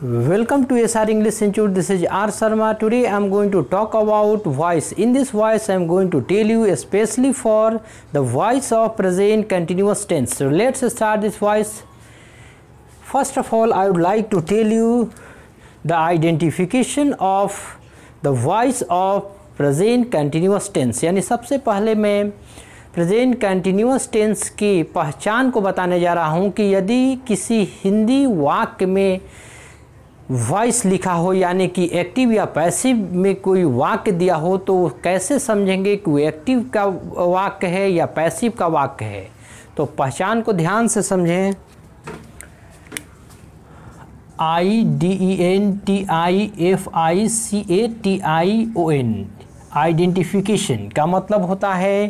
Welcome to SR English Institute. This is R Sharma. Today I am going to talk about voice. In this voice I am going to tell you especially for the voice of present continuous tense. So let's start this voice. First of all I would like to tell you the identification of the voice of present continuous tense. यानी सबसे पहले मैं present continuous tense की पहचान को बताने जा रहा हूँ कि यदि किसी हिंदी वाक्य में वॉइस लिखा हो यानी कि एक्टिव या पैसिव में कोई वाक्य दिया हो तो कैसे समझेंगे कि वो एक्टिव का वाक्य है या पैसिव का वाक्य है तो पहचान को ध्यान से समझें I D E N T I F I C A T I O N identification का मतलब होता है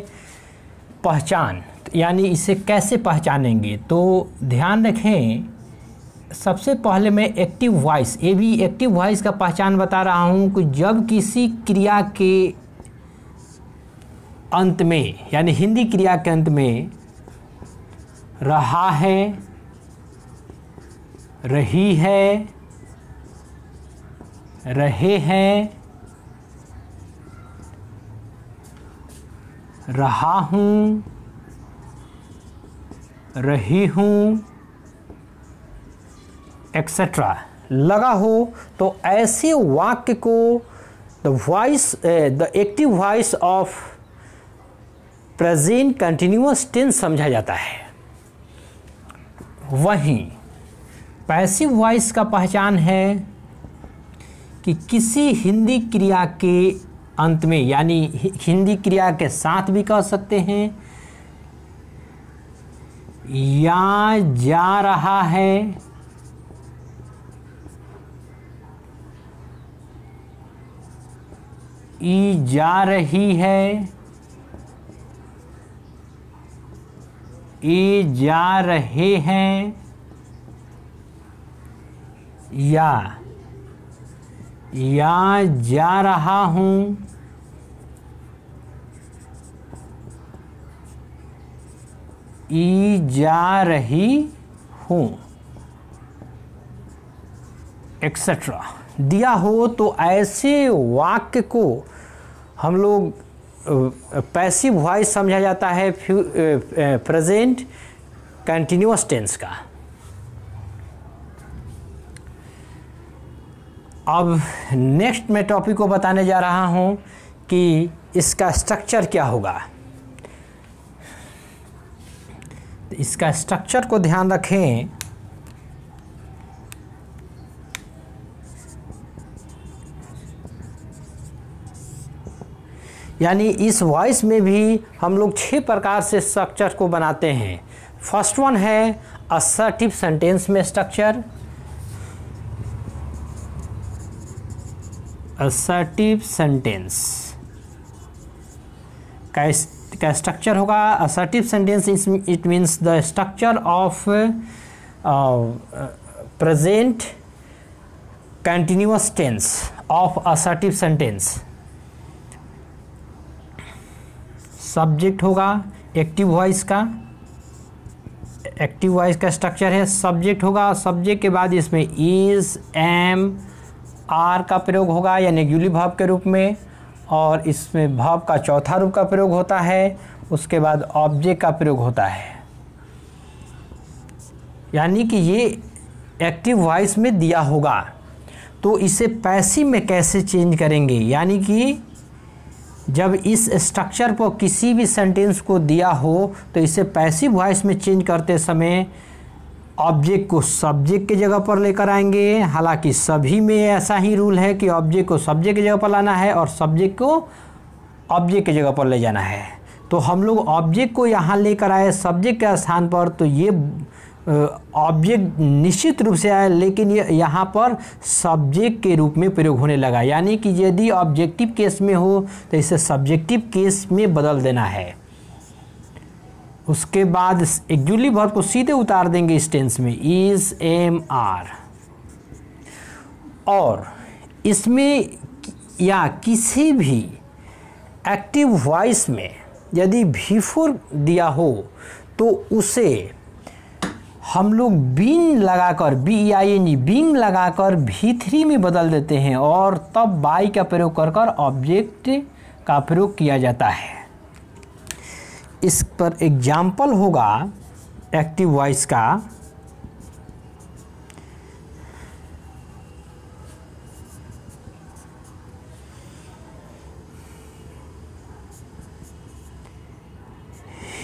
पहचान यानी इसे कैसे पहचानेंगे तो ध्यान रखें सबसे पहले मैं एक्टिव वॉइस ये भी एक्टिव वॉइस का पहचान बता रहा हूँ कि जब किसी क्रिया के अंत में यानी हिंदी क्रिया के अंत में रहा है रही है रहे हैं रहा हूँ रही हूँ एक्सेट्रा लगा हो तो ऐसे वाक्य को the voice the active voice of present continuous tense समझा जाता है वहीं पैसिव वॉइस का पहचान है कि किसी हिंदी क्रिया के अंत में यानी हिंदी क्रिया के साथ भी कह सकते हैं या जा रहा है ई जा रही है ई जा रहे हैं या या जा रहा हूं ई जा रही हूँ एक्सेट्रा दिया हो तो ऐसे वाक्य को हम लोग पैसिव वॉइस समझा जाता है प्रेजेंट कंटिन्यूस टेंस का अब नेक्स्ट मैं टॉपिक को बताने जा रहा हूँ कि इसका स्ट्रक्चर क्या होगा इसका स्ट्रक्चर को ध्यान रखें यानी इस वॉइस में भी हम लोग छः प्रकार से स्ट्रक्चर को बनाते हैं फर्स्ट वन है असर्टिव सेंटेंस में स्ट्रक्चर असर्टिव सेंटेंस का का स्ट्रक्चर होगा assertive sentence it means the structure of present continuous tense of assertive sentence subject होगा एक्टिव वॉइस का एक्टिव वॉइस का स्ट्रक्चर है सब्जेक्ट होगा सब्जेक्ट के बाद इसमें इज एम आर का प्रयोग होगा यानी यूली भाव के रूप में और इसमें भाव का चौथा रूप का प्रयोग होता है उसके बाद ऑब्जेक्ट का प्रयोग होता है यानी कि ये एक्टिव वॉइस में दिया होगा तो इसे पैसिव में कैसे चेंज करेंगे यानी कि जब इस स्ट्रक्चर को किसी भी सेंटेंस को दिया हो तो इसे पैसिव वॉइस में चेंज करते समय ऑब्जेक्ट को सब्जेक्ट के जगह पर लेकर आएंगे हालांकि सभी में ऐसा ही रूल है कि ऑब्जेक्ट को सब्जेक्ट की जगह पर लाना है और सब्जेक्ट को ऑब्जेक्ट के जगह पर ले जाना है तो हम लोग ऑब्जेक्ट को यहाँ लेकर आए सब्जेक्ट के स्थान पर तो ये ऑब्जेक्ट निश्चित रूप से आया लेकिन ये यहाँ पर सब्जेक्ट के रूप में प्रयोग होने लगा यानी कि यदि ऑब्जेक्टिव केस में हो तो इसे सब्जेक्टिव केस में बदल देना है उसके बाद एक्जुअली भर को सीधे उतार देंगे इस टेंस में इज एम आर और इसमें या किसी भी एक्टिव वॉइस में यदि भी फोर दिया हो तो उसे हम लोग बीन लगाकर B I N E been लगाकर भी थ्री में बदल देते हैं और तब बाई का प्रयोग कर कर ऑब्जेक्ट का प्रयोग किया जाता है इस पर एग्जाम्पल होगा एक्टिव वॉइस का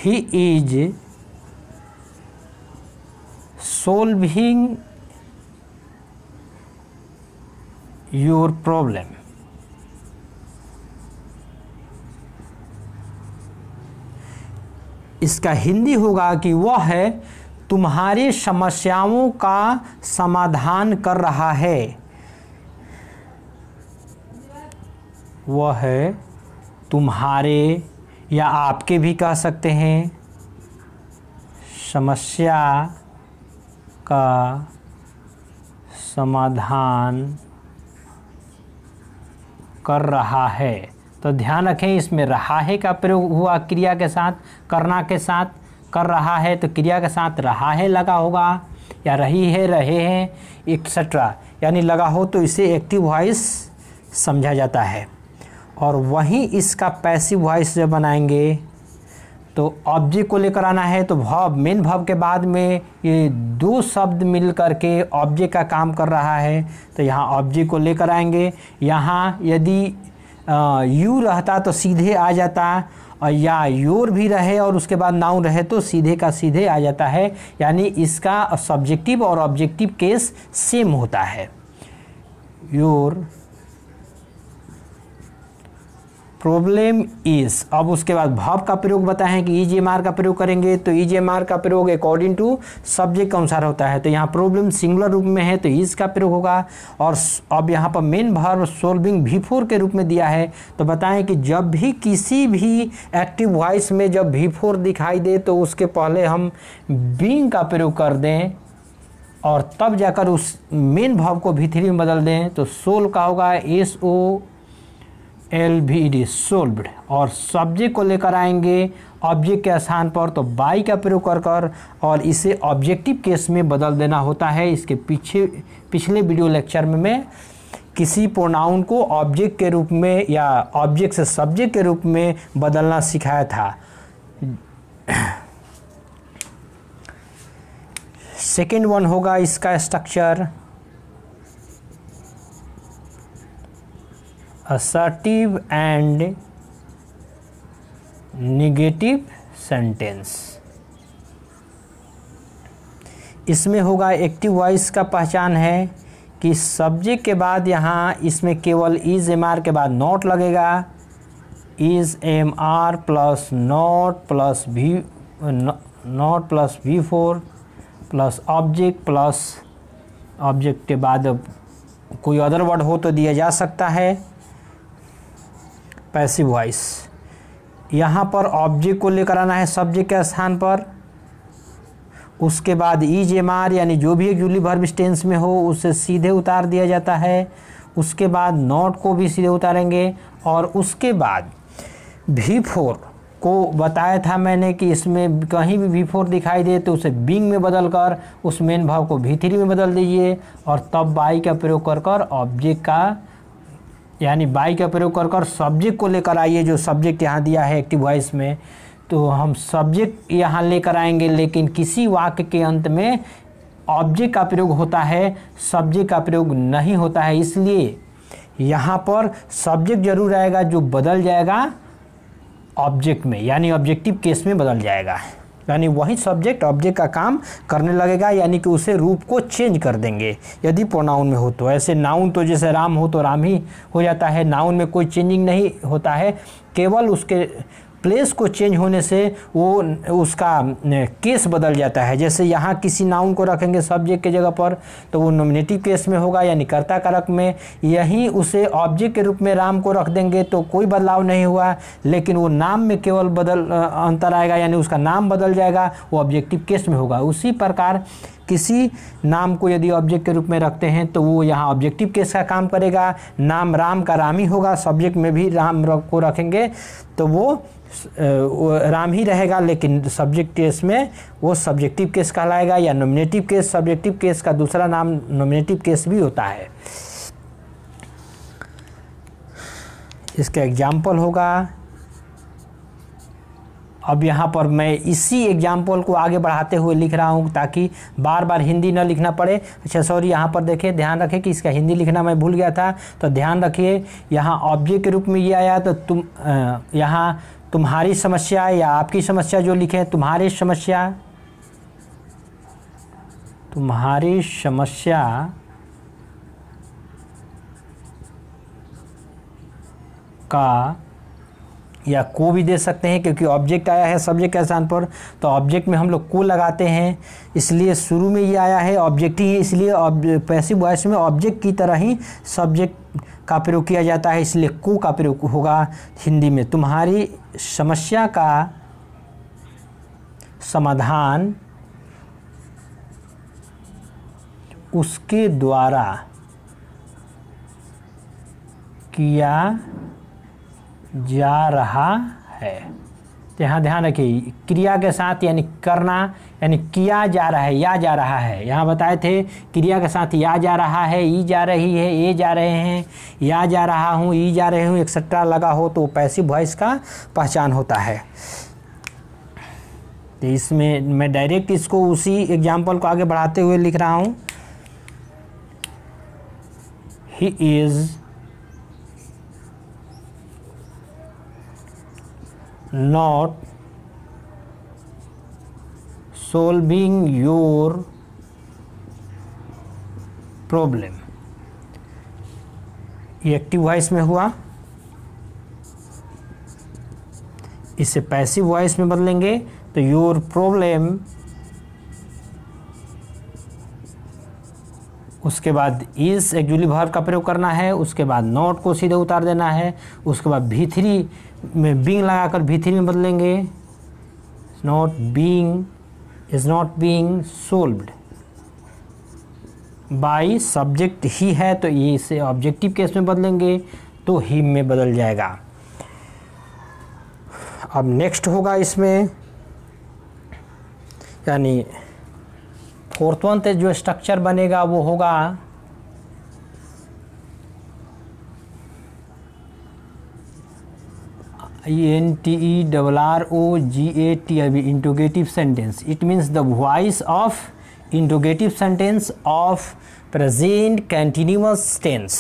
he is solving your problem इसका हिंदी होगा कि वह है तुम्हारी समस्याओं का समाधान कर रहा है वह है तुम्हारे या आपके भी कह सकते हैं समस्या का समाधान कर रहा है तो ध्यान रखें इसमें रहा है का प्रयोग हुआ क्रिया के साथ करना के साथ कर रहा है तो क्रिया के साथ रहा है लगा होगा या रही है रहे हैं एक्सेट्रा यानी लगा हो तो इसे एक्टिव वॉइस समझा जाता है और वहीं इसका पैसिव वॉइस जब बनाएंगे तो ऑब्जेक्ट को लेकर आना है तो भव मेन भव के बाद में ये दो शब्द मिल कर के ऑब्जेक्ट का काम कर रहा है तो यहाँ ऑब्जेक्ट को लेकर आएंगे यहाँ यदि यू रहता तो सीधे आ जाता और या योर भी रहे और उसके बाद नाउन रहे तो सीधे का सीधे आ जाता है यानी इसका सब्जेक्टिव और ऑब्जेक्टिव केस सेम होता है योर प्रॉब्लम इज अब उसके बाद भाव का प्रयोग बताएं कि ई e का प्रयोग करेंगे तो ई e का प्रयोग अकॉर्डिंग टू सब्जेक्ट के अनुसार होता है तो यहाँ प्रॉब्लम सिंगुलर रूप में है तो इज का प्रयोग होगा और अब यहाँ पर मेन भाव सोल्विंग भी फोर के रूप में दिया है तो बताएं कि जब भी किसी भी एक्टिव वॉइस में जब भी फोर दिखाई दे तो उसके पहले हम बींग का प्रयोग कर दें और तब जाकर उस मेन भाव को भी थ्री में बदल दें तो सोल का होगा S O L V D solved और सब्जेक्ट को लेकर आएंगे ऑब्जेक्ट के स्थान पर तो बाई का प्रयोग कर कर और इसे ऑब्जेक्टिव केस में बदल देना होता है इसके पीछे पिछले वीडियो लेक्चर में मैं किसी प्रोनाउन को ऑब्जेक्ट के रूप में या ऑब्जेक्ट से सब्जेक्ट के रूप में बदलना सिखाया था सेकेंड वन होगा इसका structure assertive and negative sentence इसमें होगा एक्टिव वॉइस का पहचान है कि सब्जेक्ट के बाद यहाँ इसमें केवल इज एम आर के बाद नॉट लगेगा is am are plus not plus V not plus V four plus object plus object के बाद कोई अदर वर्ड हो तो दिया जा सकता है पैसिव वॉइस यहाँ पर ऑब्जेक्ट को लेकर आना है सब्जेक्ट के स्थान पर उसके बाद ई एम आर यानी जो भी एक जूली भर्म स्टेंस में हो उसे सीधे उतार दिया जाता है उसके बाद नॉट को भी सीधे उतारेंगे और उसके बाद भी फोर को बताया था मैंने कि इसमें कहीं भी वी फोर दिखाई दे तो उसे बिंग में बदल कर उस मेन भाव को भी थ्री में बदल दीजिए और तब बाई का प्रयोग कर कर ऑब्जेक्ट का यानी बाई का प्रयोग कर कर सब्जेक्ट को लेकर आइए जो सब्जेक्ट यहाँ दिया है एक्टिव वॉइस में तो हम सब्जेक्ट यहाँ लेकर आएंगे लेकिन किसी वाक्य के अंत में ऑब्जेक्ट का प्रयोग होता है सब्जेक्ट का प्रयोग नहीं होता है इसलिए यहाँ पर सब्जेक्ट जरूर आएगा जो बदल जाएगा ऑब्जेक्ट में यानी ऑब्जेक्टिव केस में बदल जाएगा यानी वही सब्जेक्ट ऑब्जेक्ट का काम करने लगेगा यानी कि उसे रूप को चेंज कर देंगे यदि प्रोनाउन में हो तो ऐसे नाउन तो जैसे राम हो तो राम ही हो जाता है नाउन में कोई चेंजिंग नहीं होता है केवल उसके प्लेस को चेंज होने से वो उसका केस बदल जाता है जैसे यहाँ किसी नाउन को रखेंगे सब्जेक्ट के जगह पर तो वो नॉमिनेटिव केस में होगा यानी कर्ता कारक में यहीं उसे ऑब्जेक्ट के रूप में राम को रख देंगे तो कोई बदलाव नहीं हुआ लेकिन वो नाम में केवल बदल अंतर आएगा यानी उसका नाम बदल जाएगा वो ऑब्जेक्टिव केस में होगा उसी प्रकार किसी नाम को यदि ऑब्जेक्ट के रूप में रखते हैं तो वो यहाँ ऑब्जेक्टिव केस का काम करेगा नाम राम का राम ही होगा सब्जेक्ट में भी राम को रखेंगे तो वो राम ही रहेगा लेकिन सब्जेक्ट केस में वो सब्जेक्टिव केस कहलाएगा या नॉमिनेटिव केस सब्जेक्टिव केस का दूसरा नाम नॉमिनेटिव केस भी होता है इसका एग्जाम्पल होगा अब यहाँ पर मैं इसी एग्जाम्पल को आगे बढ़ाते हुए लिख रहा हूँ ताकि बार बार हिंदी न लिखना पड़े अच्छा सॉरी यहाँ पर देखें ध्यान रखें कि इसका हिंदी लिखना मैं भूल गया था तो ध्यान रखिए यहाँ ऑब्जेक्ट के रूप में ये आया तो तुम यहाँ तुम्हारी समस्या या आपकी समस्या जो लिखे तुम्हारी समस्या तुम्हारी समस्या का या को भी दे सकते हैं क्योंकि ऑब्जेक्ट आया है सब्जेक्ट के स्थान पर तो ऑब्जेक्ट में हम लोग को लगाते हैं इसलिए शुरू में ये आया है ऑब्जेक्ट ही है इसलिए पैसिव वॉइस में ऑब्जेक्ट की तरह ही सब्जेक्ट का प्रयोग किया जाता है इसलिए को का प्रयोग होगा हिंदी में तुम्हारी समस्या का समाधान उसके द्वारा किया जा रहा है तो यहाँ ध्यान रखिए क्रिया के साथ यानी करना यानी किया जा रहा है या जा रहा है यहाँ बताए थे क्रिया के साथ या जा रहा है ई जा रही है ये जा रहे हैं या जा रहा हूँ ई जा रहे हूँ एक्सेट्रा लगा हो तो पैसिव वॉइस का पहचान होता है तो इसमें मैं डायरेक्ट इसको उसी एग्जाम्पल को आगे बढ़ाते हुए लिख रहा हूँ he is not solving your problem ये एक्टिव वॉइस में हुआ इसे पैसिव वॉइस में बदलेंगे तो योर प्रॉब्लम उसके बाद इस एक्जुअली भर्व का प्रयोग करना है उसके बाद नॉट को सीधे उतार देना है उसके बाद भीथरी में बींग लगाकर भीथरी में बदलेंगे not being is not being solved by subject ही है तो ये इसे ऑब्जेक्टिव केस में बदलेंगे तो ही में बदल जाएगा अब नेक्स्ट होगा इसमें यानी फोर्थ वन जो स्ट्रक्चर बनेगा वो होगा E N T E double R O G A T अभी interrogative sentence it means the voice of interrogative sentence of present continuous tense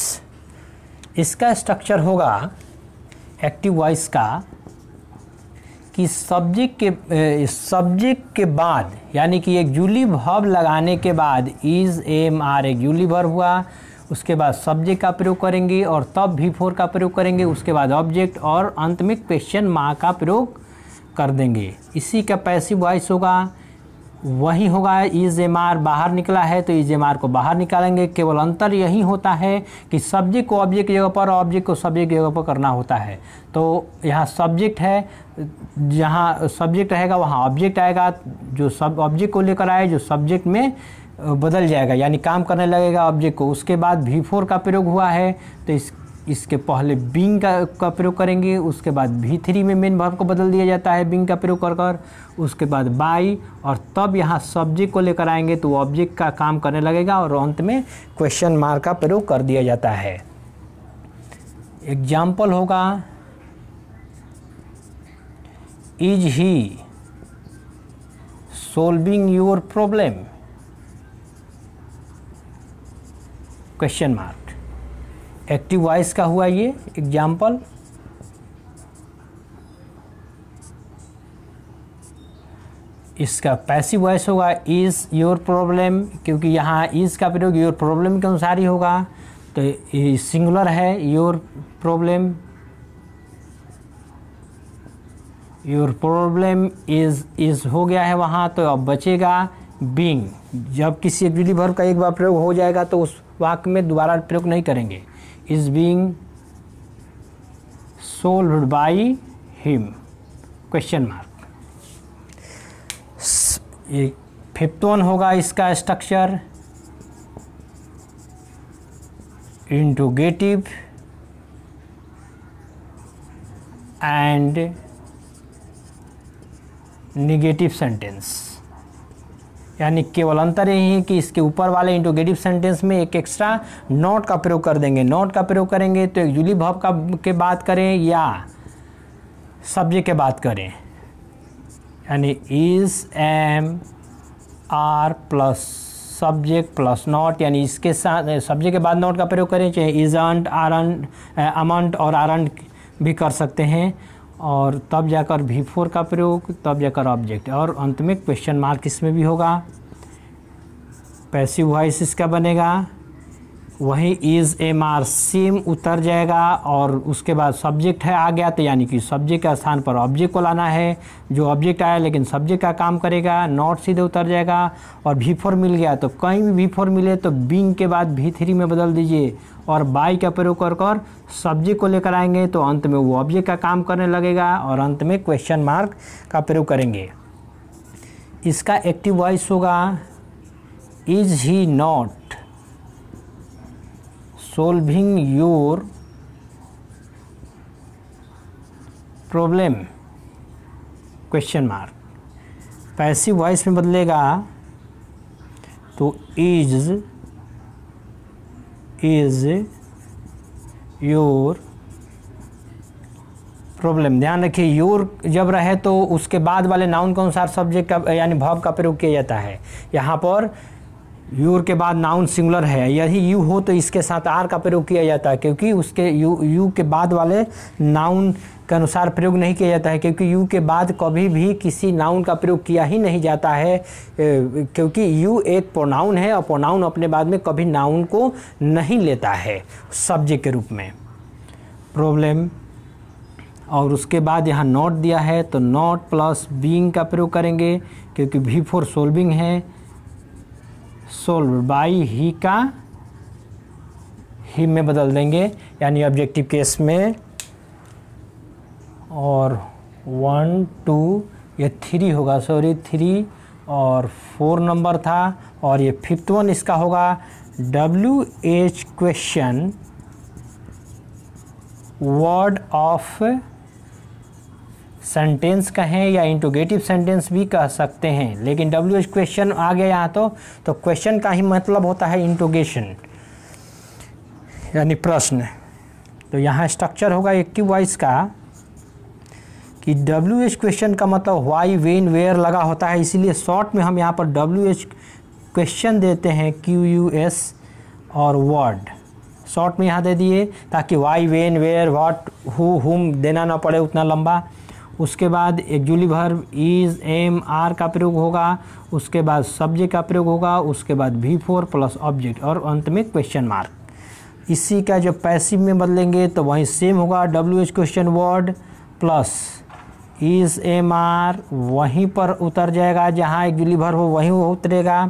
इसका स्ट्रक्चर होगा एक्टिव वॉइस का कि सब्जेक्ट के सब्जेक्ट के बाद यानी कि एक जूली भर्व लगाने के बाद इज़ एम आर एक जूली भर्व हुआ उसके बाद सब्जेक्ट का प्रयोग करेंगे और तब भी फोर का प्रयोग करेंगे उसके बाद ऑब्जेक्ट और अंत में क्वेश्चन माँ का प्रयोग कर देंगे इसी का पैसिव वॉइस होगा वही होगा इज एम आर बाहर निकला है तो इज एम आर को बाहर निकालेंगे केवल अंतर यही होता है कि सब्जेक्ट को ऑब्जेक्ट की जगह पर ऑब्जेक्ट को सब्जेक्ट की जगह पर करना होता है तो यहाँ सब्जेक्ट है जहाँ सब्जेक्ट रहेगा वहाँ ऑब्जेक्ट आएगा जो सब ऑब्जेक्ट को लेकर आए जो सब्जेक्ट में बदल जाएगा यानी काम करने लगेगा ऑब्जेक्ट को उसके बाद वी फोर का प्रयोग हुआ है तो इस इसके पहले बिंग का का प्रयोग करेंगे उसके बाद भी थ्री में मेन भाव को बदल दिया जाता है बिंग का प्रयोग कर कर उसके बाद बाई और तब यहाँ सब्जेक्ट को लेकर आएंगे तो ऑब्जेक्ट का काम करने लगेगा और अंत में क्वेश्चन मार्क का प्रयोग कर दिया जाता है एग्जाम्पल होगा is he solving your problem question mark active voice का हुआ ये एग्जाम्पल इसका पैसिव वॉइस होगा इज़ योर प्रॉब्लम क्योंकि यहाँ इज़ का प्रयोग योर प्रॉब्लम के अनुसार ही होगा तो ये सिंगुलर है your problem your problem is is हो गया है वहाँ तो अब बचेगा बींग जब किसी एक्टिविटी भर का एक बार प्रयोग हो जाएगा तो उस वाक्य में दोबारा प्रयोग नहीं करेंगे is being solved by him question mark ये फिफ्थ वन होगा इसका structure interrogative and negative sentence यानी केवल अंतर यही है कि इसके ऊपर वाले इंटोगेटिव सेंटेंस में एक एक्स्ट्रा नॉट का प्रयोग कर देंगे नॉट का प्रयोग करेंगे तो एक जुली भाव का के बात करें या सब्जेक्ट के बात करें यानी is am are plus subject plus not यानी इसके साथ सब्जेक्ट के बाद नॉट का प्रयोग करें चाहे इजंट आर अमंट और आर भी कर सकते हैं और तब जाकर वी फोर का प्रयोग तब जाकर ऑब्जेक्ट और अंत में क्वेश्चन मार्क इसमें भी होगा पैसिव वॉइस इसका बनेगा वही इज़ एम आर सिम उतर जाएगा और उसके बाद सब्जेक्ट है आ गया तो यानी कि सब्जेक्ट के स्थान पर ऑब्जेक्ट को लाना है जो ऑब्जेक्ट आया लेकिन सब्जेक्ट का काम करेगा नॉट सीधे उतर जाएगा और भी फोर मिल गया तो कहीं भी भी फोर मिले तो बिंग के बाद भी थ्री में बदल दीजिए और बाई का प्रयोग कर कर सब्जेक्ट को लेकर आएंगे तो अंत में वो ऑब्जेक्ट का काम करने लगेगा और अंत में क्वेश्चन मार्क का प्रयोग करेंगे इसका एक्टिव वॉइस होगा is he not solving your problem question mark passive voice में बदलेगा तो इज इज योर प्रॉब्लम ध्यान रखिए योर जब रहे तो उसके बाद वाले नाउन के अनुसार सब्जेक्ट का यानी भाव का प्रयोग किया जाता है यहाँ पर यूर के बाद नाउन सिंगुलर है यदि यू हो तो इसके साथ आर का प्रयोग किया जाता है क्योंकि उसके यू यू के बाद वाले नाउन के अनुसार प्रयोग नहीं किया जाता है क्योंकि यू के बाद कभी भी किसी नाउन का प्रयोग किया ही नहीं जाता है क्योंकि यू एक प्रोनाउन है और प्रोनाउन अपने बाद में कभी नाउन को नहीं लेता है सब्जेक्ट के रूप में प्रॉब्लम और उसके बाद यहाँ नॉट दिया है तो नॉट प्लस बींग का प्रयोग करेंगे क्योंकि भी फॉर सोल्विंग है सोल्व बाई ही का ही में बदल देंगे यानी ऑब्जेक्टिव केस में और वन टू ये थ्री होगा सॉरी थ्री और फोर नंबर था और ये फिफ्थ वन इसका होगा W H question word of sentence कहें या इंटोगेटिव सेंटेंस भी कह सकते हैं लेकिन डब्ल्यू एच क्वेश्चन आ गया यहाँ तो तो क्वेश्चन का ही मतलब होता है इंटोगेशन यानी प्रश्न तो यहाँ स्ट्रक्चर होगा एक्टिव वाइस का कि डब्ल्यू एच क्वेश्चन का मतलब वाई वेन वेयर लगा होता है इसीलिए शॉर्ट में हम यहाँ पर डब्ल्यू एच क्वेश्चन देते हैं क्यू यू एस और वर्ड शॉर्ट में यहाँ दे दिए ताकि why when where what who whom देना ना पड़े उतना लंबा उसके बाद actually verb is am are का प्रयोग होगा उसके बाद सब्जेक्ट का प्रयोग होगा उसके बाद वी फोर प्लस ऑब्जेक्ट और अंत में क्वेश्चन मार्क इसी का जब पैसिव में बदलेंगे तो वहीं सेम होगा W H question word plus is am are वहीं पर उतर जाएगा जहाँ जुली वर्ब हो वहीं वो उतरेगा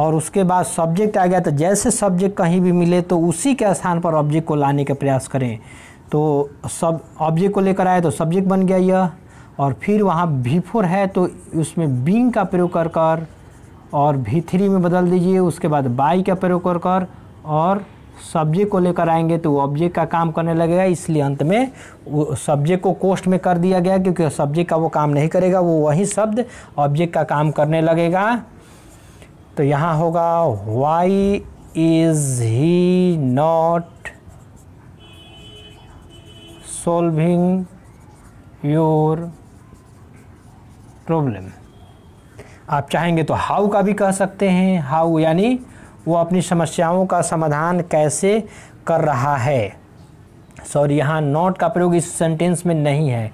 और उसके बाद सब्जेक्ट आ गया तो जैसे सब्जेक्ट कहीं भी मिले तो उसी के स्थान पर ऑब्जेक्ट को लाने का प्रयास करें तो सब ऑब्जेक्ट को लेकर आए तो सब्जेक्ट बन गया यह और फिर वहाँ भी फोर है तो उसमें बींग का प्रयोग कर कर और भी थ्री में बदल दीजिए उसके बाद बाई का प्रयोग कर कर और सब्जेक्ट को लेकर आएंगे तो ऑब्जेक्ट का काम करने लगेगा इसलिए अंत में वो सब्जेक्ट को कोस्ट में कर दिया गया क्योंकि सब्जेक्ट का वो काम नहीं करेगा वो वही शब्द ऑब्जेक्ट का काम करने लगेगा तो यहाँ होगा why is he not solving your problem आप चाहेंगे तो हाउ का भी कह सकते हैं हाउ यानी वो अपनी समस्याओं का समाधान कैसे कर रहा है सॉरी यहाँ नॉट का प्रयोग इस सेंटेंस में नहीं है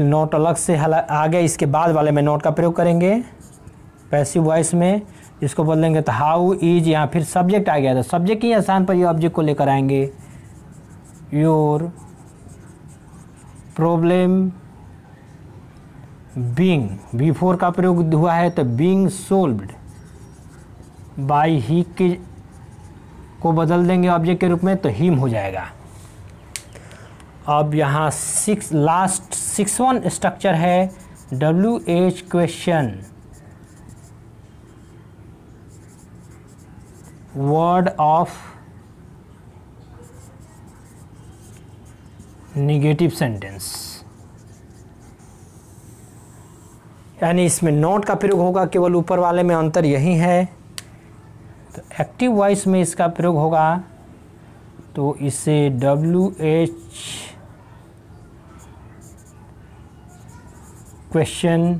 नोट अलग से आ गया इसके बाद वाले में नोट का प्रयोग करेंगे पैसिव वॉइस में इसको बदलेंगे तो हाउ इज यहाँ फिर सब्जेक्ट आ गया था सब्जेक्ट ही आसान पर ये ऑब्जेक्ट को लेकर आएंगे your problem being V four का प्रयोग हुआ है तो बींग सोल्व बाई ही के को बदल देंगे ऑब्जेक्ट के रूप में तो हिम हो जाएगा अब यहाँ six last six one structure है W H question word of negative sentence यानी इसमें नॉट का प्रयोग होगा केवल ऊपर वाले में अंतर यही है तो एक्टिव वॉइस में इसका प्रयोग होगा तो इसे डब्ल्यू एच क्वेश्चन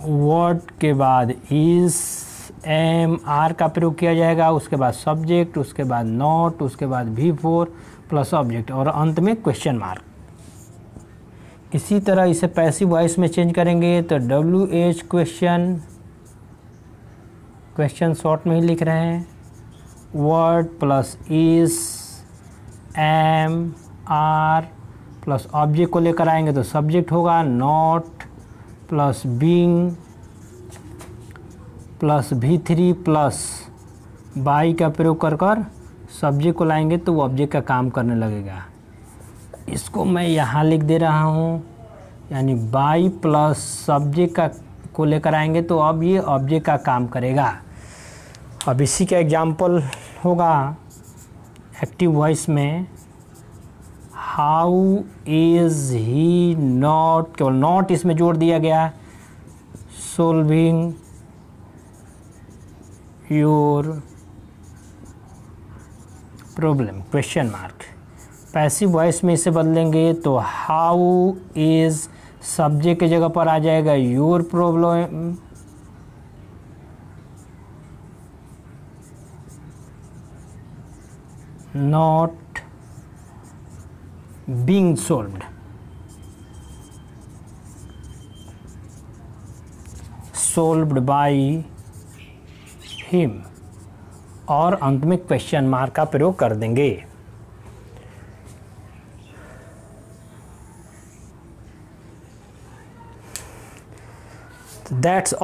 वर्ड के बाद इज़ एम आर का प्रयोग किया जाएगा उसके बाद सब्जेक्ट उसके बाद नॉट उसके बाद वी फोर प्लस ऑब्जेक्ट और अंत में क्वेश्चन मार्क इसी तरह इसे पैसिव वॉइस में चेंज करेंगे तो W H question question short में ही लिख रहे हैं word plus is am are plus object को लेकर आएंगे तो सब्जेक्ट होगा not plus being plus V three plus by का प्रयोग कर कर सब्जेक्ट को लाएंगे तो वो ऑब्जेक्ट का काम करने लगेगा इसको मैं यहाँ लिख दे रहा हूँ यानी बाई प्लस सब्जेक्ट का को लेकर आएंगे तो अब ये ऑब्जेक्ट का काम करेगा अब इसी का एग्जाम्पल होगा एक्टिव वॉइस में हाउ इज़ ही नॉट केवल नॉट इसमें जोड़ दिया गया solving your problem question mark passive voice में इसे बदलेंगे तो हाउ इज़ सब्जेक्ट की जगह पर आ जाएगा your problem not being solved solved by him और अंत में क्वेश्चन मार्क का प्रयोग कर देंगे दैट्स